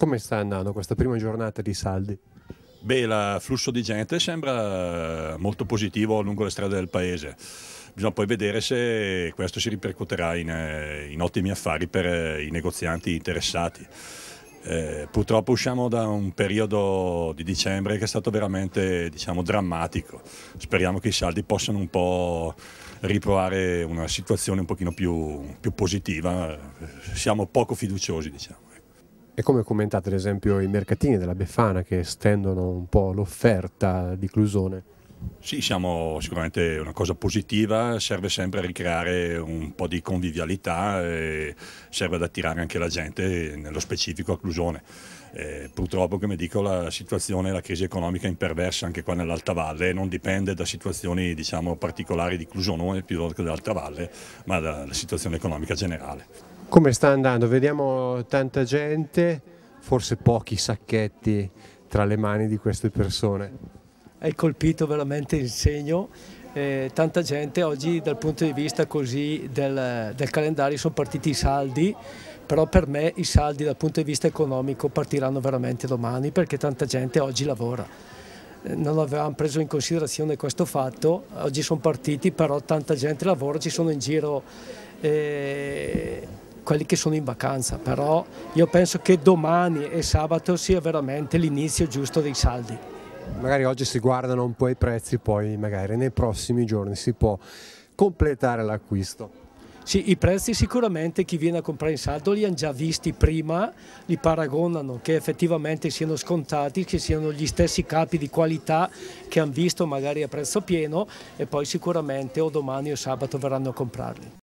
Come sta andando questa prima giornata di saldi? Beh, il flusso di gente sembra eh, molto positivo lungo le strade del paese. Bisogna poi vedere se questo si ripercuoterà in, eh, in ottimi affari per eh, i negozianti interessati. Eh, purtroppo usciamo da un periodo di dicembre che è stato veramente diciamo, drammatico. Speriamo che i saldi possano un po' riprovare una situazione un pochino più, più positiva. Siamo poco fiduciosi, diciamo. Ecco. E come commentate ad esempio i mercatini della Befana che stendono un po' l'offerta di Clusone? Sì, siamo sicuramente una cosa positiva, serve sempre a ricreare un po' di convivialità e serve ad attirare anche la gente, nello specifico a Clusone. Eh, purtroppo, come dico, la situazione, la crisi economica è imperversa anche qua nell'Alta Valle, non dipende da situazioni diciamo, particolari di Clusone, più che dell'Alta Valle, ma dalla situazione economica generale. Come sta andando? Vediamo tanta gente, forse pochi sacchetti tra le mani di queste persone. È colpito veramente il segno. Eh, tanta gente oggi dal punto di vista così del, del calendario sono partiti i saldi, però per me i saldi dal punto di vista economico partiranno veramente domani perché tanta gente oggi lavora eh, non avevamo preso in considerazione questo fatto, oggi sono partiti però tanta gente lavora, ci sono in giro eh, quelli che sono in vacanza, però io penso che domani e sabato sia veramente l'inizio giusto dei saldi. Magari oggi si guardano un po' i prezzi, poi magari nei prossimi giorni si può completare l'acquisto. Sì, i prezzi sicuramente chi viene a comprare in saldo li hanno già visti prima, li paragonano che effettivamente siano scontati, che siano gli stessi capi di qualità che hanno visto magari a prezzo pieno e poi sicuramente o domani o sabato verranno a comprarli.